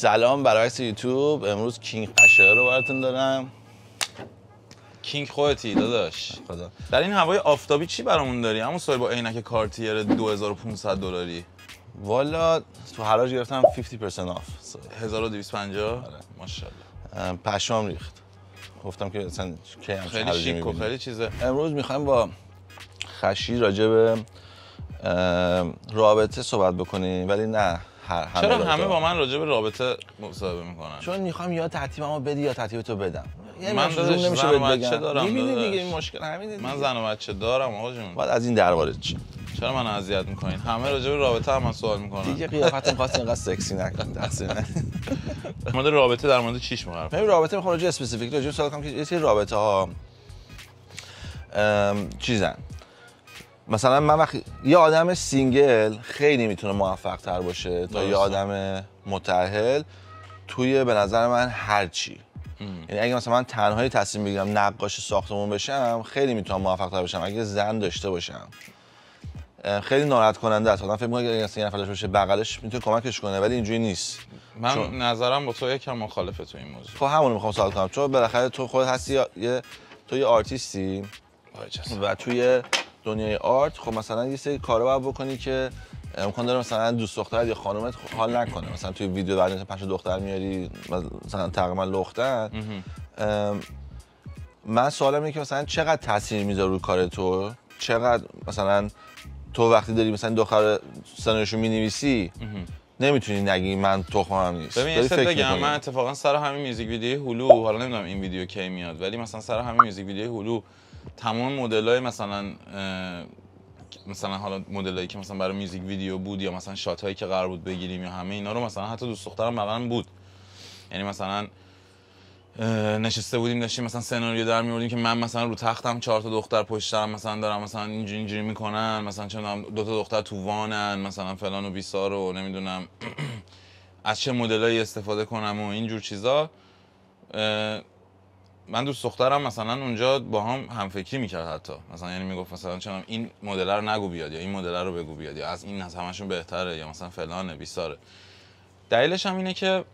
سلام برعکس یوتیوب امروز کینگ قشقه رو براتون دارم کینگ خودتی داداش خدا در این هوای آفتابی چی برامون داری همون سوال با عینک کارتیر 2500 دلاری والا تو حراج گرفتم 50% آف 1250 آره ماشاءالله پشام ریخت گفتم که مثلا خیلی شیک و خیلی چیزه امروز میخوایم با خشی راجب رابطه صحبت بکنیم ولی نه همه چرا همه با من راجع به رابطه مصاحبه میکنن چون میخوام یا ترتیبمو بدی یا تعتیب تو بدم یعنی من نمیشه بهت بگم دارم میبینی دیگه این مشکل همین دیگه. من زن و بچه دارم آقا جون بعد از این درباره چی چرا من اذیت میکنین همه راجع به رابطه هم من سوال میکنن دیگه قیافتون خاص اینقدر سکسی نکن دست نه مورد رابطه در مورد چیش میگم ببین رابطه میخوام راجع اسپسیفیک راجع سوال کنم که یه رابطه ها چیزن مثلا من وقتی یه آدم سینگل خیلی میتونه موفق تر باشه تا یه آدم متعهل توی به نظر من هرچی یعنی اگه مثلا من تنهایی تصمیم بگیرم نقاش ساختمون بشم خیلی میتونم موفق تر بشم اگه زن داشته باشم خیلی ناراحت کننده است آدم فکر می‌کنه اگه یه نفر باشه بغلش میتونه کمکش کنه ولی اینجوری نیست من نظرم با تو یکم مخالفه تو این موضوع خب همون میخوام سوال کنم چون بالاخره تو خود هستی یه تو یه آرتیستی و توی دنیای آرت خب مثلا یه سری کارا باید بکنی که امکان داره مثلا دوست دختر یا خانومت حال نکنه مثلا توی ویدیو بعد مثلا پنج دختر میاری مثلا تقریبا لختن من سوالم اینه که مثلا چقدر تاثیر میذاره روی کار تو چقدر مثلا تو وقتی داری مثلا دختر سنشو مینویسی نمیتونی نگی من تو خواهم نیست ببین یه بگم من اتفاقا سر همین میوزیک ویدیو هلو حالا نمیدونم این ویدیو کی میاد ولی مثلا سر همین میوزیک ویدیو هلو تمام های مثلا مثلا حالا مدلایی که مثلا برای میوزیک ویدیو بود یا مثلا شات هایی که قرار بود بگیریم یا همه اینا رو مثلا حتی دوست دخترم بغلم بود یعنی مثلا نشسته بودیم داشتیم مثلا سناریو در میوردیم که من مثلا رو تختم چهار تا دختر پشتم مثلا دارم مثلا اینجوری اینجوری میکنن مثلا تا دو تا دختر تو وانن مثلا فلان و بیسار و نمیدونم از چه مدلایی استفاده کنم و اینجور چیزا من دوست دخترم مثلا اونجا با هم همفکری میکرد حتی مثلا یعنی میگفت مثلا چرا این مدل رو نگو بیاد یا این مدل رو بگو بیاد یا از این از همشون بهتره یا مثلا فلانه بیساره دلیلش هم اینه که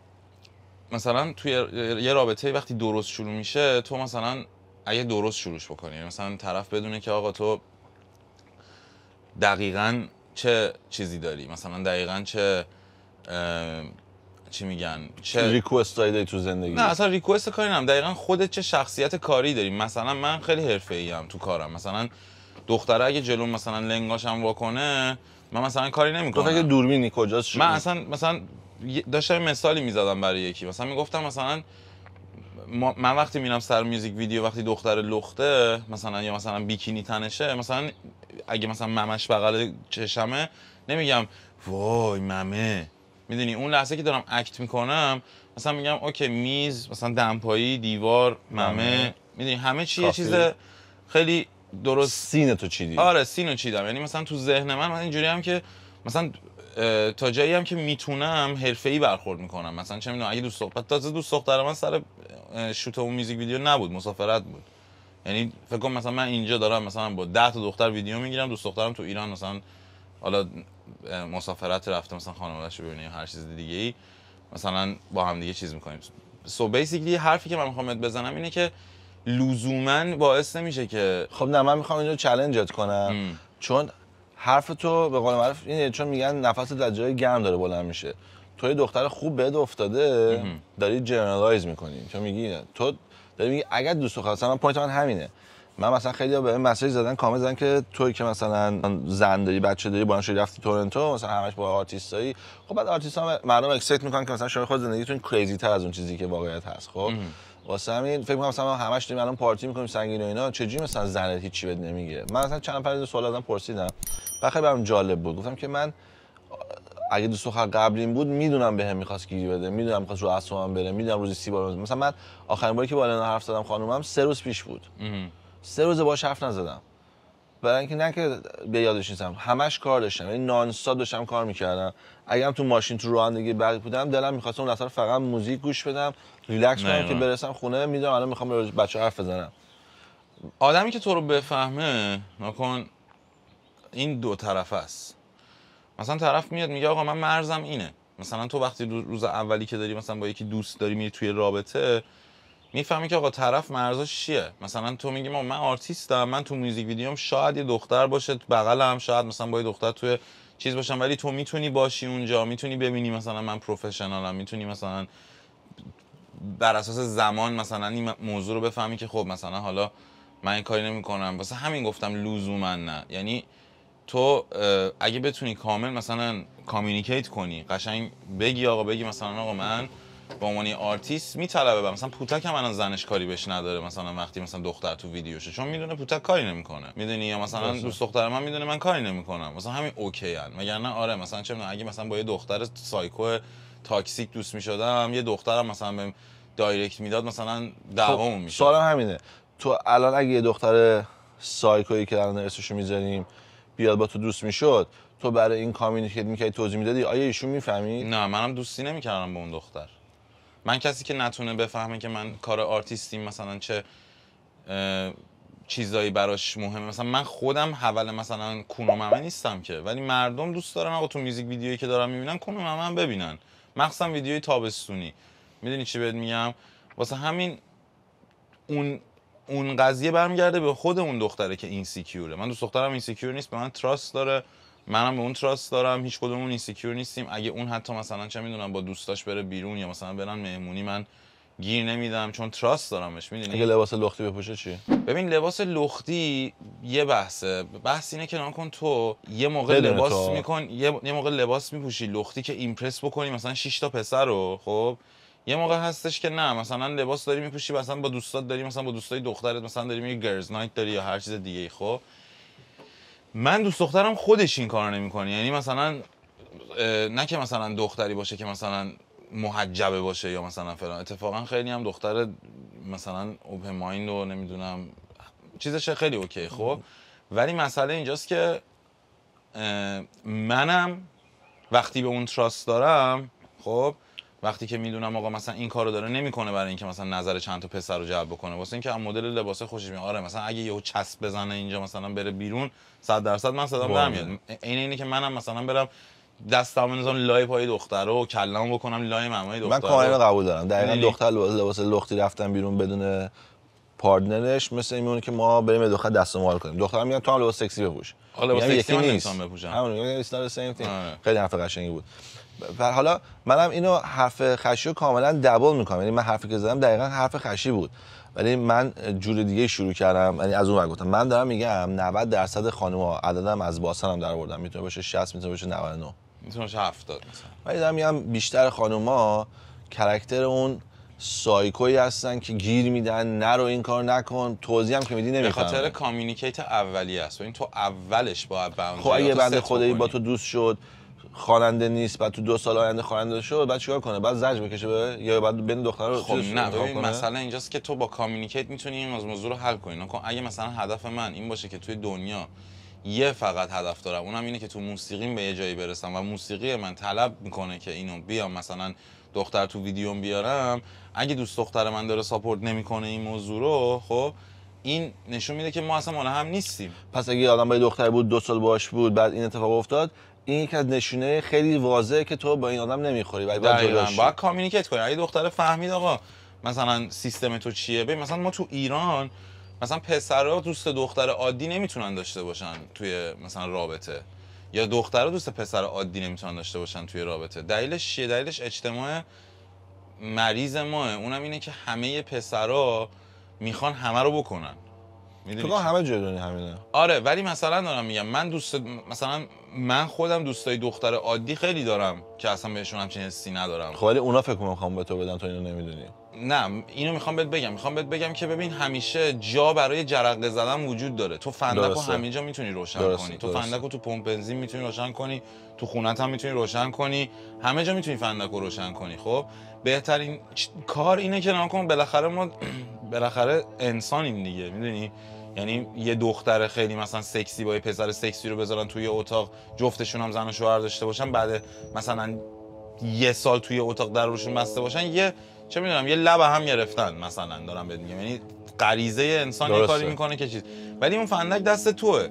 مثلا توی یه رابطه وقتی درست شروع میشه تو مثلا اگه درست شروعش بکنی یعنی مثلا طرف بدونه که آقا تو دقیقا چه چیزی داری مثلا دقیقا چه چی میگن چه ریکوست داری تو زندگی نه اصلا ریکوست کاری نم دقیقا خودت چه شخصیت کاری داری مثلا من خیلی حرفه ایم تو کارم مثلا دختره اگه جلو مثلا لنگاشم واکنه من مثلا کاری نمیکنم تو دوربینی کجاست من اصلا مثلا داشتم مثالی میزدم برای یکی مثلا میگفتم مثلا من وقتی میرم سر میوزیک ویدیو وقتی دختر لخته مثلا یا مثلا بیکینی تنشه مثلا اگه مثلا ممش بغل چشمه نمیگم وای ممه میدونی اون لحظه که دارم اکت میکنم مثلا میگم اوکی میز مثلا دمپایی دیوار ممه میدونی همه چی یه چیز خیلی درست سین تو چیدی آره سینو چیدم یعنی مثلا تو ذهن من من اینجوری هم که مثلا تا جایی هم که میتونم حرفه ای برخورد میکنم مثلا چه میدونم اگه دوست صحبت تازه دوست دختر من سر شوت اون میوزیک ویدیو نبود مسافرت بود یعنی فکر کنم مثلا من اینجا دارم مثلا با 10 تا دختر ویدیو میگیرم دوست دخترم تو ایران مثلا حالا مسافرت رفته مثلا خانواده‌اش رو ببینیم هر چیز دیگه ای مثلا با هم دیگه چیز میکنیم سو so بیسیکلی حرفی که من میخوام بهت بزنم اینه که لزوما باعث نمیشه که خب نه من میخوام اینو چالنجت کنم چون حرف تو به قول معروف اینه چون میگن نفس در جای گرم داره بلند میشه تو یه دختر خوب بد افتاده داری جنرالایز میکنی تو میگی تو داری میگی اگر دوست خواستم، من همینه من مثلا خیلی به این مسیج زدن کامل زدن که توی که مثلا زن داری بچه داری رفتی تورنتو مثلا همش با آرتیستایی خب بعد آرتیست ها مردم اکسپکت میکنن که مثلا شما خود زندگیتون کریزی تر از اون چیزی که واقعیت هست خب واسه همین فکر میکنم مثلا همش داریم الان پارتی می‌کنیم سنگین و اینا چجوری مثلا زنت هیچی بد نمیگه من مثلا چند تا سوال ازم پرسیدم بخیر برام جالب بود گفتم که من اگه دوست دختر قبلیم بود میدونم بهم به میخواست گیری بده میدونم میخواست رو اعصابم بره میدونم روزی سی بار مثلا من آخرین باری که با النا حرف زدم خانومم سه روز پیش بود سه روز باش حرف نزدم برای اینکه نه که به یادش نیستم همش کار داشتم یعنی نانستا داشتم کار میکردم اگرم تو ماشین تو رانندگی بعد بودم دلم میخواست اون لحظه فقط موزیک گوش بدم ریلکس کنم که برسم خونه میدونم الان میخوام به بچه حرف بزنم آدمی که تو رو بفهمه نکن این دو طرف است مثلا طرف میاد میگه آقا من مرزم اینه مثلا تو وقتی روز اولی که داری مثلا با یکی دوست داری میری توی رابطه میفهمی که آقا طرف مرزش چیه مثلا تو میگی من آرتیستم من تو میوزیک ویدیوم شاید یه دختر باشه بغلم شاید مثلا با یه دختر توی چیز باشم ولی تو میتونی باشی اونجا میتونی ببینی مثلا من پروفشنالم میتونی مثلا بر اساس زمان مثلا این موضوع رو بفهمی که خب مثلا حالا من این کاری نمیکنم واسه همین گفتم لزوما نه یعنی تو اگه بتونی کامل مثلا کامیونیکیت کنی قشنگ بگی آقا بگی مثلا آقا من به عنوان آرتیست میطلبه مثلا پوتک هم الان زنش کاری بهش نداره مثلا وقتی مثلا دختر تو ویدیوشه چون میدونه پوتک کاری نمیکنه میدونی یا مثلا دوست دختر من میدونه من کاری نمیکنم مثلا همین اوکی ان وگرنه آره مثلا چه میدونم اگه مثلا با یه دختر سایکو تاکسیک دوست میشدم یه دخترم مثلا به دایرکت میداد مثلا می میشد سوالم همینه تو الان اگه یه دختر سایکویی که الان ارسشو میذاریم بیاد با تو دوست میشد تو برای این کامیونیکیت میکردی توضیح میدادی آیا ایشون میفهمید نه منم دوستی نمیکردم با اون دختر من کسی که نتونه بفهمه که من کار آرتیستیم مثلا چه چیزایی براش مهمه مثلا من خودم حول مثلا ممه نیستم که ولی مردم دوست دارن آقا تو میوزیک ویدیویی که دارن میبینن من ببینن مخصوصا ویدیوی تابستونی میدونی چی بهت میگم واسه همین اون اون قضیه برمیگرده به خود اون دختره که این سیکیوره من دوست دخترم این سیکیور نیست به من تراست داره منم به اون تراست دارم هیچ کدوممون اینسیکیور نیستیم اگه اون حتی مثلا چه میدونم با دوستاش بره بیرون یا مثلا برن مهمونی من گیر نمیدم چون تراست دارمش میدونی اگه لباس لختی بپوشه چی؟ ببین لباس لختی یه بحثه بحث اینه که نکن تو یه موقع لباس میکن یه... موقع لباس میپوشی لختی که ایمپرس بکنی مثلا 6 تا پسر رو خب یه موقع هستش که نه مثلا لباس داری میپوشی مثلا با دوستات داری مثلا با دوستای دخترت مثلا داری میگی نایت داری یا هر چیز دیگه خب من دوست دخترم خودش این کارو نمیکنه یعنی مثلا نه که مثلا دختری باشه که مثلا محجبه باشه یا مثلا فلان اتفاقا خیلی هم دختر مثلا اوپن مایند و نمیدونم چیزش خیلی اوکی خب ولی مسئله اینجاست که منم وقتی به اون تراست دارم خب وقتی که میدونم آقا مثلا این کارو داره نمیکنه برای اینکه مثلا نظر چند تا پسر رو جلب بکنه واسه اینکه مدل لباس خوشش میاد آره مثلا اگه یهو چسب بزنه اینجا مثلا بره بیرون 100 درصد من صدام در میاد عین اینه که منم مثلا برم دستم بزنم لای پای دختر رو کلام بکنم لای مامای دختره من کاملا قبول دارم دقیقاً یعنی دختر لباس لختی رفتن بیرون بدون پارتنرش مثل این که ما بریم دختر دست مال کنیم دختر میگن تو هم لباس سکسی بپوش حالا لباس سکسی من بپوشم همون سیم آره. خیلی حرف قشنگی بود و حالا منم اینو حرف خشی رو کاملا دبل میکنم یعنی من حرفی که زدم دقیقا حرف خشی بود ولی من جور دیگه شروع کردم یعنی از اون گفتم من دارم میگم 90 درصد خانم‌ها عددم از هم در آوردم میتونه باشه 60 میتونه باشه 99 میتونه باشه 70 ولی دارم میگم بیشتر ها کرکتر اون سایکویی هستن که گیر میدن نرو این کار نکن توضیح هم که میدی نمیخوام به خاطر کامیونیکیت اولیه است و این تو اولش با باوندری خب اگه بنده خدایی با تو دوست شد خواننده نیست بعد تو دو سال آینده خواننده شد بعد چیکار کنه بعد زجر بکشه به یا بعد بین دختر رو خب نه خب اینجاست که تو با کامیونیکیت میتونی این موضوع رو حل کنی اگه مثلا هدف من این باشه که توی دنیا یه فقط هدف دارم اونم اینه که تو موسیقیم به یه جایی برسم و موسیقی من طلب میکنه که اینو بیام مثلا دختر تو ویدیوم بیارم اگه دوست دختر من داره ساپورت نمیکنه این موضوع رو خب این نشون میده که ما اصلا مال هم نیستیم پس اگه آدم با دختر بود دو سال باش بود بعد این اتفاق افتاد این یک از نشونه خیلی واضحه که تو با این آدم نمیخوری باید دقیقاً باید کامیونیکیت کنی اگه دختره فهمید آقا مثلا سیستم تو چیه ببین مثلا ما تو ایران مثلا پسرا دوست دختر عادی نمیتونن داشته باشن توی مثلا رابطه یا دخترها دوست پسر عادی نمیتونن داشته باشن توی رابطه دلیلش چیه دلیلش اجتماع مریض ماه اونم اینه که همه پسرها میخوان همه رو بکنن تو تو همه جای دنیا همینه آره ولی مثلا دارم میگم من دوست مثلا من خودم دوستای دختر عادی خیلی دارم که اصلا بهشون همچین حسی ندارم خب ولی اونا فکر میخوام به تو بدن تو اینو نمیدونی نه اینو میخوام بهت بگم میخوام بهت بگم که ببین همیشه جا برای جرقه زدن وجود داره تو فندقو همینجا میتونی روشن درسته. کنی تو فندقو تو پمپ بنزین میتونی روشن کنی تو خونت هم میتونی روشن کنی همه جا میتونی رو روشن کنی خب بهترین کار اینه که کن بالاخره ما بالاخره انسانیم دیگه میدونی یعنی یه دختر خیلی مثلا سکسی با یه پسر سکسی رو بذارن توی اتاق جفتشون هم زن و شوهر داشته باشن بعد مثلا یه سال توی اتاق در روشون بسته باشن یه چه میدونم یه لب هم گرفتن مثلا دارم بهت میگم یعنی غریزه انسان یه کاری میکنه که چیز ولی اون فندک دست توه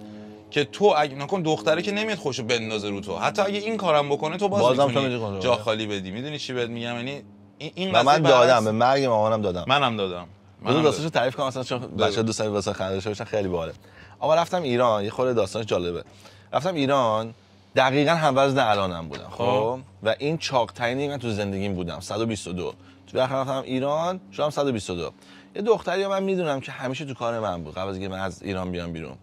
که تو اگه نکن دختره که نمیاد خوشو بندازه رو تو حتی اگه این کارم بکنه تو باز بازم جا خالی بدی میدونی چی بهت میگم یعنی این من دادم به مرگ مامانم دادم منم دادم من داستانشو تعریف کنم اصلا چون بچه واسه خنده خیلی باحاله اما رفتم ایران یه خورده داستانش جالبه رفتم ایران دقیقا هم وزن الانم بودم خب, خب؟ و این چاق تعیینی من تو زندگیم بودم 122 تو آخر رفتم ایران شدم 122 یه دختری من میدونم که همیشه تو کار من بود قبل از من از ایران بیام بیرون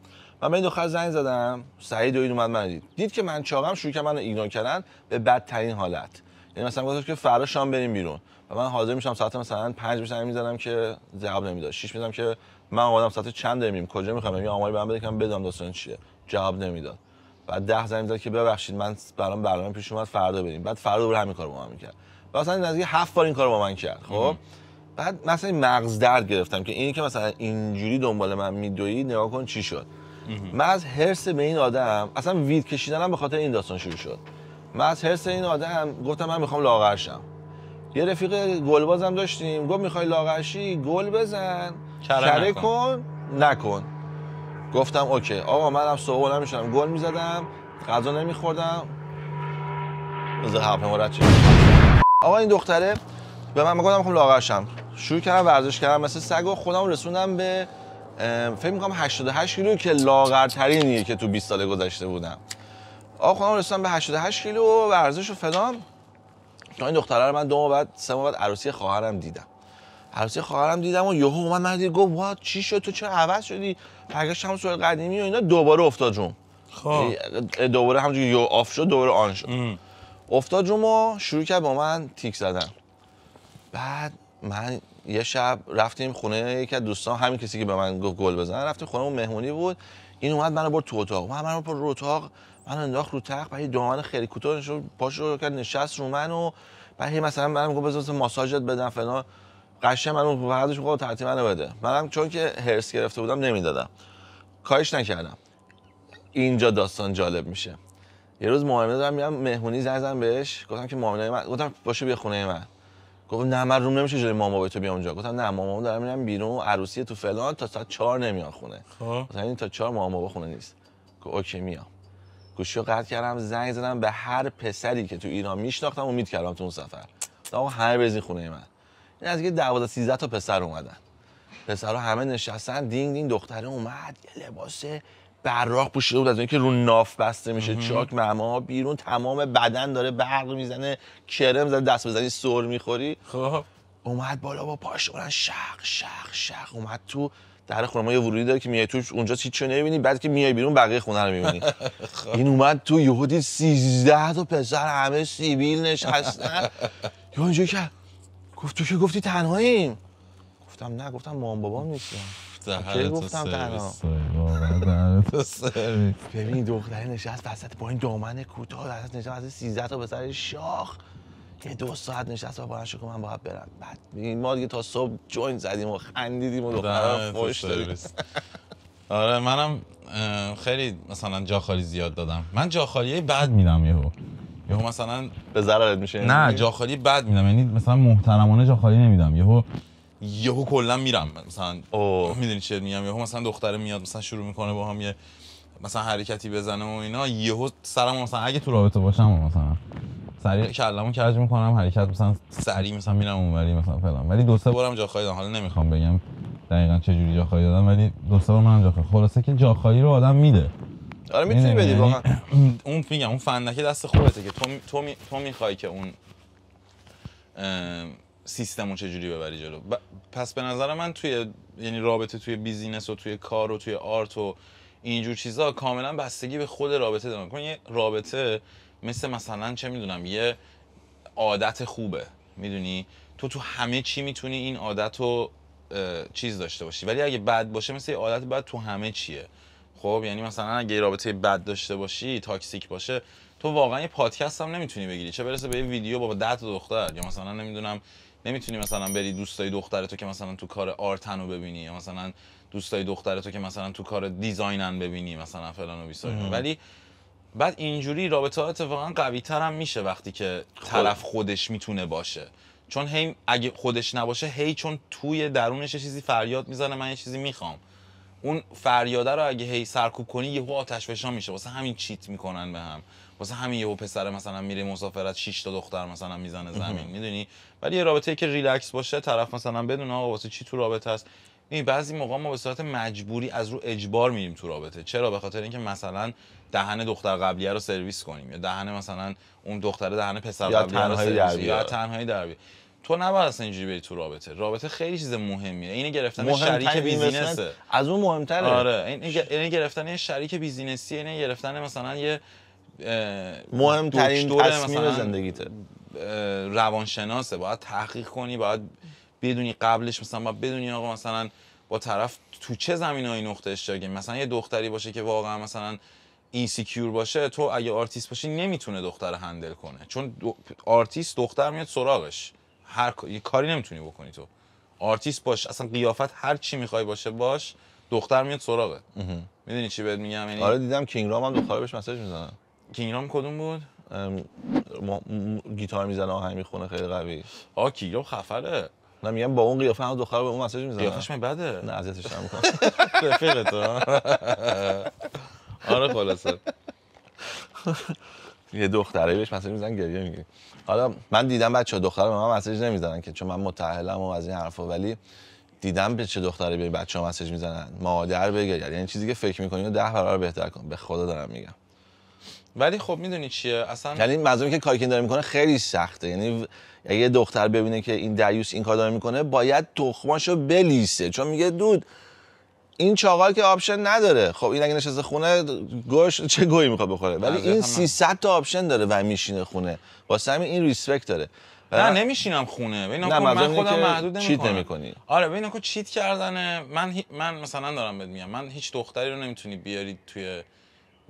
من به دختر زنگ زدم سعید دوید اومد من دید دید که من چاقم شروع که منو ایگنور کردن به بدترین حالت یعنی مثلا گفتش که فردا شام بریم بیرون و من حاضر میشم ساعت مثلا 5 میشم میذارم که جواب نمیداد 6 میذارم که من اومدم ساعت چند داریم کجا میخوام یه آماری بهم بده که من بدم داستان چیه جواب نمیداد بعد 10 زنگ میزد که ببخشید من برام برنامه پیش اومد فردا بریم بعد فردا بر همین کارو با من میکرد و مثلا نزدیک 7 بار این کارو با من کرد خب بعد مثلا مغز درد گرفتم که اینی که مثلا اینجوری دنبال من میدوی نگاه کن چی شد من از هرس به این آدم اصلا وید کشیدنم به خاطر این داستان شروع شد من از هرس این آدم گفتم من میخوام لاغر شم یه رفیق هم داشتیم گفت میخوای لاغشی گل بزن کره کن نکن گفتم اوکی آقا منم صبح نمیشنم گل میزدم غذا نمیخوردم بذار مورد چیز آقا این دختره به من میگفتم خب لاغرشم شروع کردم ورزش کردم مثل سگ و خودم رسوندم به فکر میکنم 88 کیلو که لاغرترینیه که تو 20 سال گذشته بودم آقا خودم رسوندم به 88 کیلو ورزش و فلان تو این دختره رو من دو ماه بعد سه ماه بعد عروسی خواهرم دیدم عروسی خواهرم دیدم و یهو اومد من دید گفت وا چی شد تو چرا عوض شدی همون صورت قدیمی و اینا دوباره افتاد جون خب یعنی، دوباره همونجوری یو آف شد دوباره آن شد افتاد جون و شروع کرد با من تیک زدن بعد من یه شب رفتیم خونه یکی از دوستان همین کسی که به من گفت گل بزن رفتیم خونه مهمونی بود این اومد منو برد تو اتاق من منو برد رو اتاق من انداخت رو تخت بعد دامن خیلی کوتاه رو پاشو کرد نشست رو من و بعد مثلا منم گفت بزنس ماساژت بدم فلان قشه منو بعدش گفت ترتیب منو بده منم چون که هرس گرفته بودم نمیدادم کاش نکردم اینجا داستان جالب میشه یه روز معامله دارم میرم مهمونی زنگ بهش گفتم که معامله من گفتم باشه بیا خونه من گفت نه من روم نمیشه جلوی مامان تو بیام اونجا گفتم نه مامان دارم میرم بیرون عروسی تو فلان تا ساعت 4 نمیان خونه خب. مثلا این تا 4 مامان خونه نیست گفت اوکی میام گوشی رو قطع کردم زنگ زدم به هر پسری که تو ایران میشناختم امید کردم تو اون سفر آقا همه بزین خونه من این از یه دوازده سیزده تا پسر اومدن پسرها همه نشستن دینگ دینگ دختره اومد یه لباس براق پوشیده بود از اینکه رو ناف بسته میشه چاک مما بیرون تمام بدن داره برق میزنه کرم زده دست بزنی سر میخوری خب اومد بالا با پاش شق شق شق اومد تو در خونه یه ورودی داره که میای توش اونجا هیچ نمیبینی بعد که میای بیرون بقیه خونه رو میبینی این اومد تو یهودی 13 تا پسر همه سیبیل نشستن یا اونجا که گفت تو که گفتی تنهاییم گفتم نه گفتم مام بابام نیستم که گفتم تنها ببین دختره نشست وسط با این دامن کوتاه از نشست از 13 تا پسر شاخ یه دو ساعت نشست و بلند که من باید برم بعد ما دیگه تا صبح جوین زدیم و خندیدیم و دخترها خوش داریم آره منم خیلی مثلا جاخالی زیاد دادم من جاخالی بعد میدم یهو یهو مثلا به ضررت میشه یعنی؟ نه جاخالی بعد میدم یعنی مثلا محترمانه جاخالی نمیدم یهو یهو کلا میرم مثلا میدونی چه میگم یهو مثلا دختره میاد مثلا شروع میکنه با هم یه مثلا حرکتی بزنه و اینا یهو سرم مثلا اگه تو رابطه باشم مثلا سریع کلمو کج میکنم حرکت مثلا سریع مثلا میرم اونوری مثلا فلان ولی دو سه بارم جاخایی دادم حالا نمیخوام بگم دقیقا چه جوری جاخایی دادم ولی دو سه بار منم جاخایی خلاصه که جاخایی رو آدم میده آره میتونی بدی یعنی واقعا اون میگم اون فندکه دست خودته که تو می... تو, تو میخوای که اون سیستمو چجوری ببری جلو پس به نظر من توی یعنی رابطه توی بیزینس و توی کار و توی آرت و اینجور چیزها کاملا بستگی به خود رابطه داره کن یعنی یه رابطه مثل مثلا چه میدونم یه عادت خوبه میدونی تو تو همه چی میتونی این عادت رو چیز داشته باشی ولی اگه بد باشه مثل عادت بد تو همه چیه خب یعنی مثلا اگه رابطه بد داشته باشی تاکسیک باشه تو واقعا یه پادکست هم نمیتونی بگیری چه برسه به یه ویدیو با دت دختر یا مثلا نمیدونم نمیتونی مثلا بری دوستای دختر تو که مثلا تو کار آرتن رو ببینی یا مثلا دوستای دختر تو که مثلا تو کار دیزاینن ببینی مثلا فلان و بیسار ولی بعد اینجوری رابطه ها اتفاقا قوی تر هم میشه وقتی که خب. طرف خودش میتونه باشه چون هی اگه خودش نباشه هی چون توی درونش یه چیزی فریاد میزنه من یه چیزی میخوام اون فریاده رو اگه هی سرکوب کنی یهو آتش فشان میشه واسه همین چیت میکنن به هم واسه همین یهو پسر مثلا میره مسافرت شیش تا دختر مثلا میزنه زمین میدونی ولی یه رابطه که ریلکس باشه طرف مثلا بدون آقا واسه چی تو رابطه است این بعضی موقع ما به صورت مجبوری از رو اجبار میریم تو رابطه چرا به خاطر اینکه مثلا دهن دختر قبلیه رو سرویس کنیم یا دهن مثلا اون دختره دهن پسر قبلیه رو سرویس یا تنهایی در تو نباید اصلا اینجوری بری تو رابطه رابطه خیلی چیز مهمیه اینه گرفتن شریک بیزینسه از اون مهمتره آره این گرفتن یه شریک بیزینسی اینه گرفتن مثلا یه مهمترین تصمیم زندگیته روانشناسه باید تحقیق کنی باید بدونی قبلش مثلا باید بدونی آقا مثلا با طرف تو چه های نقطه اشتراکی مثلا یه دختری باشه که واقعا مثلا سیکیور باشه تو اگه آرتیست باشی نمیتونه دختر هندل کنه چون آرتیست دختر میاد سراغش هر یه کاری نمیتونی بکنی تو آرتیست باش اصلا قیافت هر چی میخوای باشه باش دختر میاد سراغه میدونی چی بهت میگم یعنی آره دیدم کینگ رام هم دختر بهش مساج میزنه کینگ رام کدوم بود ام... م... م... گیتار میزنه آهنگ میخونه خیلی قوی آ کینگ خفره نه میگم با اون قیافه هم دختر به اون مسیج میزنه قیافش من بده نه هم کنم تو آره خلاصه یه دختره بهش مسیج میزن گریه حالا من دیدم بچه دختر به من مسیج نمیزنن که چون من متأهلم و از این حرفا ولی دیدم به چه دختری به بچه ها مسیج میزنن مادر بگه یعنی چیزی که فکر میکنی و ده برابر بهتر کن به خدا دارم میگم ولی خب میدونی چیه اصلا یعنی مظلومی که کاری که داره میکنه خیلی سخته یعنی یه دختر ببینه که این دریوس این کار داره میکنه باید تخماشو بلیسه چون میگه دود این چاقال که آپشن نداره خب این اگه نشسته خونه گوش چه گویی میخواد بخوره ولی بله، این 300 تا آپشن داره و میشینه خونه واسه همین این ریسپکت داره نه نمیشینم خونه ببین خب، من خودم محدود چیت نمیکنی آره ببین چیت کردنه من من مثلا دارم بهت من هیچ دختری رو نمیتونی بیاری توی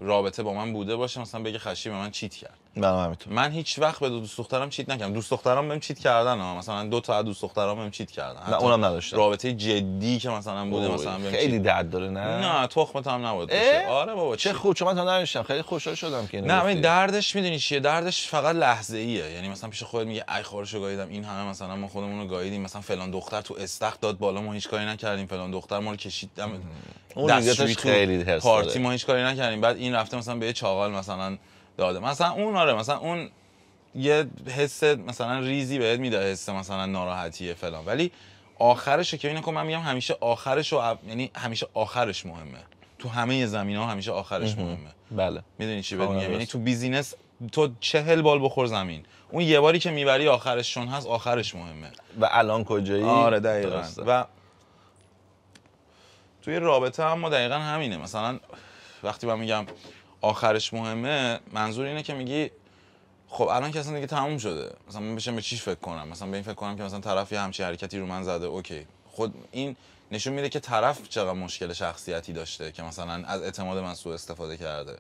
رابطه با من بوده باشه مثلا بگه خشی به من چیت کرد منم همینطور من هیچ وقت به دوست دخترم چیت نکردم دوست دخترم بهم چیت کردن ها مثلا دو تا از دوست دخترام بهم چیت کردن نه اونم نداشتم رابطه جدی که مثلا بوده اوه. مثلا بهم خیلی درد داره نه نه تخمت هم نبود آره بابا چه خوب چون من تا نداشتم خیلی خوشحال شدم که نه من دردش میدونی چیه دردش فقط لحظه ایه یعنی مثلا پیش خودت میگه ای خارشو گاییدم این همه مثلا ما خودمون رو گاییدیم مثلا فلان دختر تو استخ داد بالا ما هیچ کاری نکردیم فلان دختر ما رو کشید اون خیلی پارتی ما هیچ کاری نکردیم بعد این رفته مثلا به چاغال مثلا داده مثلا اون آره مثلا اون یه حس مثلا ریزی بهت میده حس مثلا ناراحتیه فلان ولی آخرش که اینو که من میگم همیشه آخرش و یعنی همیشه آخرش مهمه تو همه زمین ها همیشه آخرش مهمه بله میدونی چی بهت آره، یعنی تو بیزینس تو چهل بال بخور زمین اون یه باری که میبری آخرش چون هست آخرش مهمه و الان کجایی آره دقیقا و توی رابطه هم ما دقیقا همینه مثلا وقتی من میگم آخرش مهمه منظور اینه که میگی خب الان که اصلا دیگه تموم شده مثلا من بشم به چی فکر کنم مثلا به این فکر کنم که مثلا طرف یه همچین حرکتی رو من زده اوکی خود این نشون میده که طرف چقدر مشکل شخصیتی داشته که مثلا از اعتماد من سوء استفاده کرده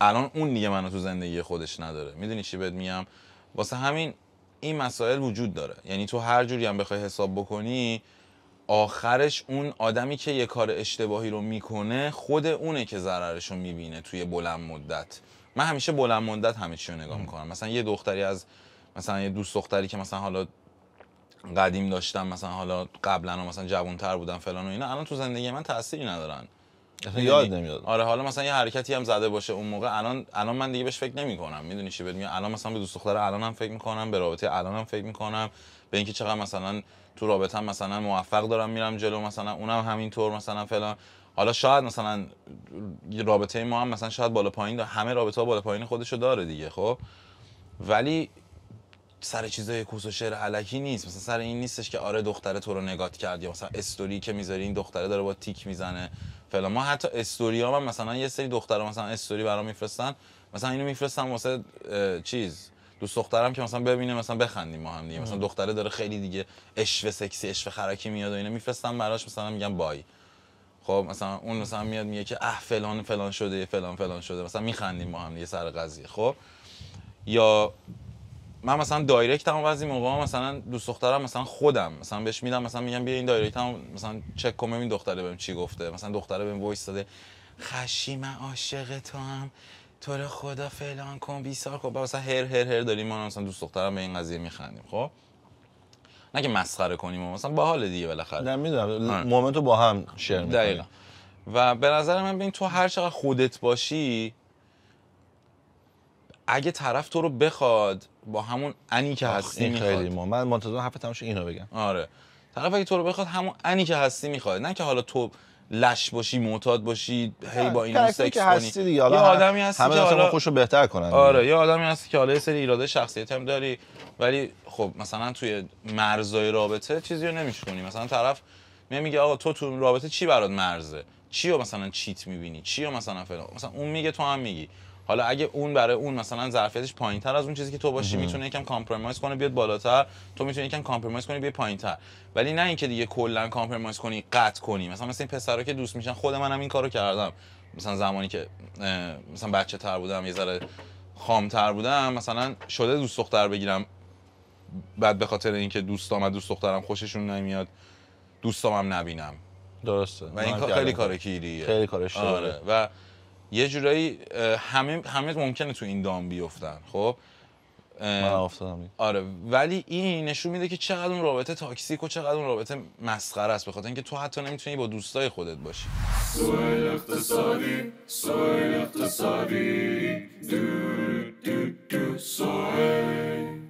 الان اون دیگه منو تو زندگی خودش نداره میدونی چی بهت میگم واسه همین این مسائل وجود داره یعنی تو هر جوری هم بخوای حساب بکنی آخرش اون آدمی که یه کار اشتباهی رو میکنه خود اونه که ضررش رو میبینه توی بلند مدت من همیشه بلند مدت همه چی رو نگاه میکنم مثلا یه دختری از مثلا یه دوست دختری که مثلا حالا قدیم داشتم مثلا حالا قبلا مثلا جوانتر بودم فلان و اینا الان تو زندگی من تأثیری ندارن یاد نمیاد آره حالا مثلا یه حرکتی هم زده باشه اون موقع الان الان من دیگه بهش فکر نمی کنم میدونی چی بهت الان مثلا به دوست دختر الانم فکر میکنم به رابطه الانم فکر میکنم به اینکه چقدر مثلا تو رابطه مثلا موفق دارم میرم جلو مثلا اونم همینطور مثلا فلان حالا شاید مثلا رابطه ما هم مثلا شاید بالا پایین داره همه رابطه ها بالا پایین خودشو داره دیگه خب ولی سر چیزای کوس و شعر علکی نیست مثلا سر این نیستش که آره دختره تو رو نگات کرد یا مثلا استوری که میذاری این دختره داره با تیک میزنه فلان ما حتی استوری ها من مثلا یه سری دختره مثلا استوری برام میفرستن مثلا اینو میفرستم واسه چیز دوست دخترم که مثلا ببینه مثلا بخندیم ما هم دیگه مثلا دختره داره خیلی دیگه اشو سکسی اشو خرکی میاد و اینا میفرستم براش مثلا میگم بای خب مثلا اون مثلا میاد میگه که اه فلان فلان شده فلان فلان شده مثلا میخندیم ما هم دیگه سر قضیه خب یا من مثلا دایرکت هم بعضی موقع مثلا دوست دخترم مثلا خودم مثلا بهش میدم مثلا میگم بیا این دایرکت هم مثلا چک کنم این دختره بهم چی گفته مثلا دختره بهم وایس داده خشی من عاشق تو هم تو رو خدا فعلا کن بیسار کن مثلا هر هر هر داریم ما مثلا دوست دخترم به این قضیه میخندیم خب نه که مسخره کنیم و مثلا باحال دیگه بالاخره نه میدونم آره. مومنت رو با هم شیر میکنیم و به نظر من ببین تو هر چقدر خودت باشی اگه طرف تو رو بخواد با همون انی که هستی این خیلی ما. من منتظر حرف اینو بگم آره طرف اگه تو رو بخواد همون انی که هستی میخواد نه که حالا تو لش باشی معتاد باشی هی با این سکس کنی یه آدمی هستی همه که حالا خوشو بهتر کنن آره یه آدمی هستی که حالا یه سری اراده شخصیت هم داری ولی خب مثلا توی مرزای رابطه چیزی رو کنی مثلا طرف میگه آقا تو تو رابطه چی برات مرزه چی رو مثلا چیت میبینی چی رو مثلا فلان مثلا اون میگه تو هم میگی حالا اگه اون برای اون مثلا ظرفیتش پایینتر از اون چیزی که تو باشی میتونه یکم کامپرمایز کنه بیاد بالاتر تو میتونی یکم کامپرمایز کنی پایین پایینتر ولی نه اینکه دیگه کلا کامپرمایز کنی قطع کنی مثلا مثل این پسرا که دوست میشن خود منم این کارو کردم مثلا زمانی که مثلا بچه تر بودم یه ذره تر بودم مثلا شده دوست دختر بگیرم بعد به خاطر اینکه دوست آمد دوست دخترم خوششون نمیاد دوستامم نبینم درسته و این خیلی کار کیریه خیلی کار آره. و یه جورایی همه همه ممکنه تو این دام بیفتن خب من افتادم آره ولی این نشون میده که چقدر اون رابطه تاکسیک و چقدر اون رابطه مسخره است بخاطر اینکه تو حتی نمیتونی با دوستای خودت باشی سویل اقتصادی سویل اقتصادی دو دو دو سویل